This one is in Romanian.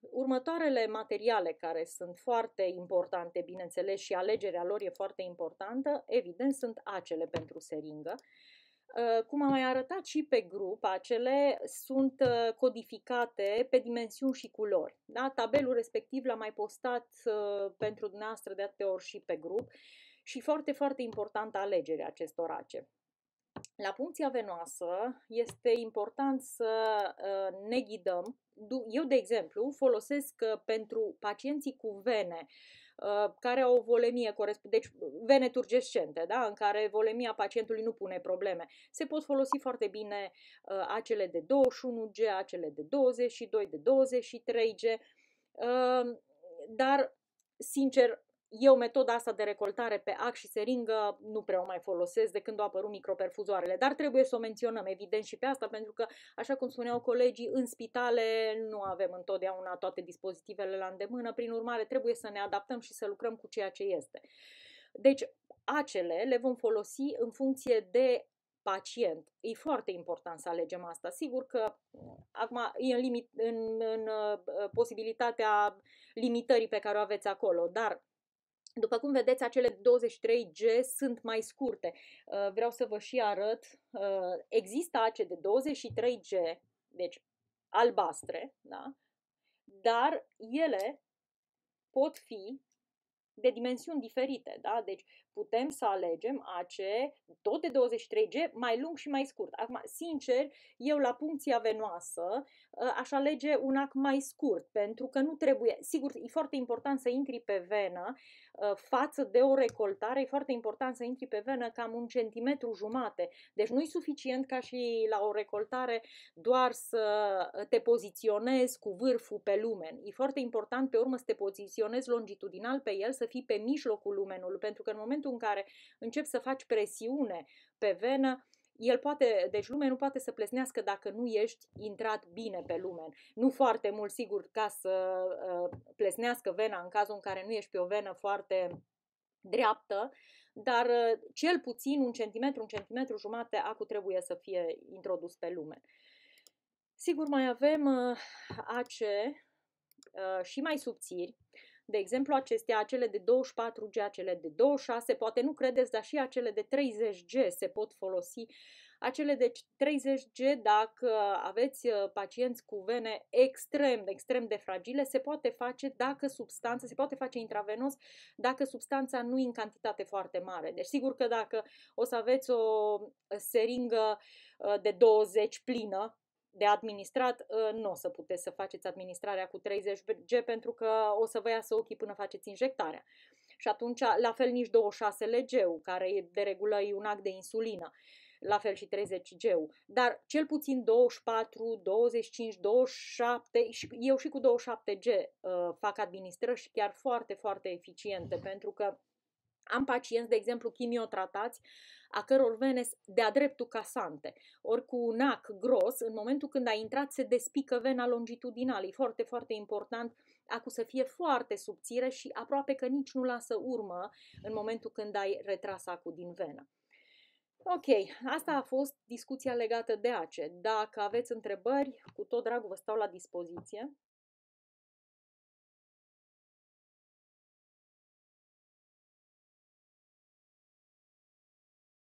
următoarele materiale care sunt foarte importante, bineînțeles, și alegerea lor e foarte importantă, evident, sunt acele pentru seringă. Uh, cum am mai arătat și pe grup, acele sunt uh, codificate pe dimensiuni și culori. Da? Tabelul respectiv l-am mai postat uh, pentru dumneavoastră de atâtea ori și pe grup și foarte, foarte importantă alegerea acestor ace. La punția venoasă este important să uh, ne ghidăm. Eu, de exemplu, folosesc uh, pentru pacienții cu vene uh, care au o volemie corespundente, deci vene turgescente, da? în care volemia pacientului nu pune probleme. Se pot folosi foarte bine acele de 21G, acele de 22, de 23G, dar, sincer, eu metoda asta de recoltare pe ac și seringă nu prea o mai folosesc de când au apărut microperfuzoarele, dar trebuie să o menționăm evident și pe asta pentru că, așa cum spuneau colegii, în spitale nu avem întotdeauna toate dispozitivele la îndemână, prin urmare trebuie să ne adaptăm și să lucrăm cu ceea ce este. Deci, acele le vom folosi în funcție de pacient. E foarte important să alegem asta. Sigur că acum e în, limit, în, în uh, posibilitatea limitării pe care o aveți acolo, dar după cum vedeți, acele 23G sunt mai scurte. Uh, vreau să vă și arăt. Uh, există ace de 23G, deci albastre, da? dar ele pot fi de dimensiuni diferite, da? Deci putem să alegem AC tot de 23G mai lung și mai scurt. Acum, sincer, eu la puncția venoasă ă, aș alege un ac mai scurt, pentru că nu trebuie, sigur, e foarte important să intri pe venă ă, față de o recoltare, e foarte important să intri pe venă cam un centimetru jumate. Deci nu e suficient ca și la o recoltare doar să ă, te poziționezi cu vârful pe lumen. E foarte important pe urmă să te poziționezi longitudinal pe el, să fii pe mijlocul lumenului, pentru că în momentul în care începi să faci presiune pe venă, el poate, deci lumenul poate să plesnească dacă nu ești intrat bine pe lumen. Nu foarte mult, sigur, ca să uh, plesnească vena în cazul în care nu ești pe o venă foarte dreaptă, dar uh, cel puțin un centimetru, un centimetru jumate acu trebuie să fie introdus pe lumen. Sigur, mai avem uh, ace și mai subțiri, de exemplu, acestea, acele de 24G, acele de 26, poate nu credeți, dar și acele de 30G se pot folosi. Acele de 30G, dacă aveți uh, pacienți cu vene extrem, extrem de fragile, se poate face dacă substanța, se poate face intravenos dacă substanța nu e în cantitate foarte mare. Deci sigur că dacă o să aveți o uh, seringă uh, de 20 plină, de administrat, ă, nu o să puteți să faceți administrarea cu 30G pentru că o să vă iasă ochii până faceți injectarea. Și atunci, la fel nici 26LG-ul, care de regulă e un act de insulină, la fel și 30G-ul, dar cel puțin 24, 25, 27, eu și cu 27G ă, fac administrări și chiar foarte, foarte eficiente, pentru că am pacienți, de exemplu, chimiotratați, a căror vene de-a dreptul casante, ori cu un ac gros, în momentul când a intrat se despică vena longitudinală. E foarte, foarte important acu să fie foarte subțire și aproape că nici nu lasă urmă în momentul când ai retras acul din venă. Ok, asta a fost discuția legată de ACE. Dacă aveți întrebări, cu tot dragul vă stau la dispoziție.